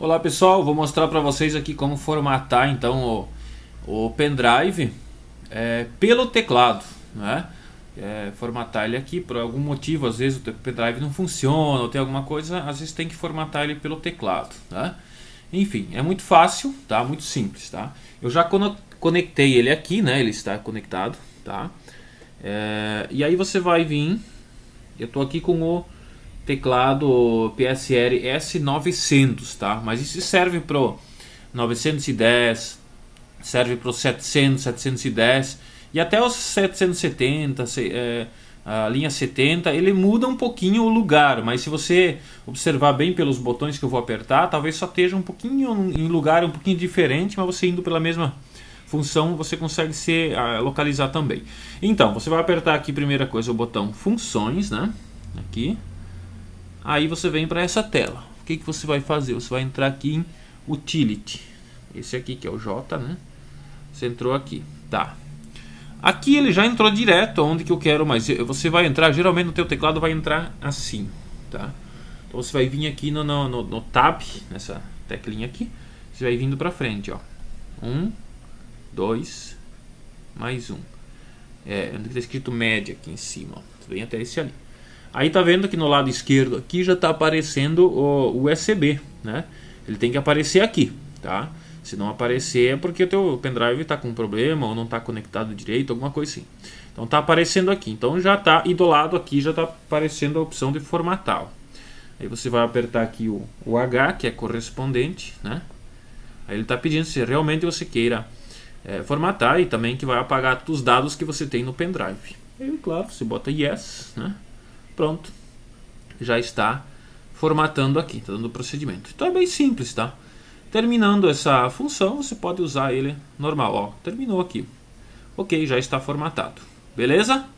Olá pessoal, vou mostrar para vocês aqui como formatar então o, o pendrive é, pelo teclado, né? É, formatar ele aqui por algum motivo, às vezes o pendrive não funciona ou tem alguma coisa, às vezes tem que formatar ele pelo teclado, tá? Enfim, é muito fácil, tá? Muito simples, tá? Eu já conectei ele aqui, né? Ele está conectado, tá? É, e aí você vai vir, eu estou aqui com o teclado PSR S900, tá? Mas isso serve pro 910, serve pro 700, 710 e até os 770, se, é, a linha 70, ele muda um pouquinho o lugar, mas se você observar bem pelos botões que eu vou apertar, talvez só esteja um pouquinho em lugar um pouquinho diferente, mas você indo pela mesma função, você consegue se localizar também. Então, você vai apertar aqui primeira coisa o botão funções, né? Aqui. Aí você vem para essa tela. O que, que você vai fazer? Você vai entrar aqui em Utility. Esse aqui que é o J, né? Você entrou aqui, tá? Aqui ele já entrou direto onde que eu quero, mas você vai entrar, geralmente no teu teclado vai entrar assim, tá? Então você vai vir aqui no, no, no, no Tab, nessa teclinha aqui, você vai vindo para frente, ó. Um, dois, mais um. É, onde está escrito média aqui em cima, ó. Você vem até esse ali. Aí tá vendo que no lado esquerdo aqui já está aparecendo o USB, né? Ele tem que aparecer aqui, tá? Se não aparecer é porque o teu pendrive está com problema ou não está conectado direito, alguma coisa assim. Então está aparecendo aqui. Então já está e do lado aqui já está aparecendo a opção de formatar. Aí você vai apertar aqui o, o H, que é correspondente, né? Aí ele está pedindo se realmente você queira é, formatar e também que vai apagar os dados que você tem no pendrive. E claro, você bota yes, né? Pronto. Já está formatando aqui, está dando o procedimento. Então é bem simples, tá? Terminando essa função, você pode usar ele normal. Ó, terminou aqui. Ok, já está formatado. Beleza?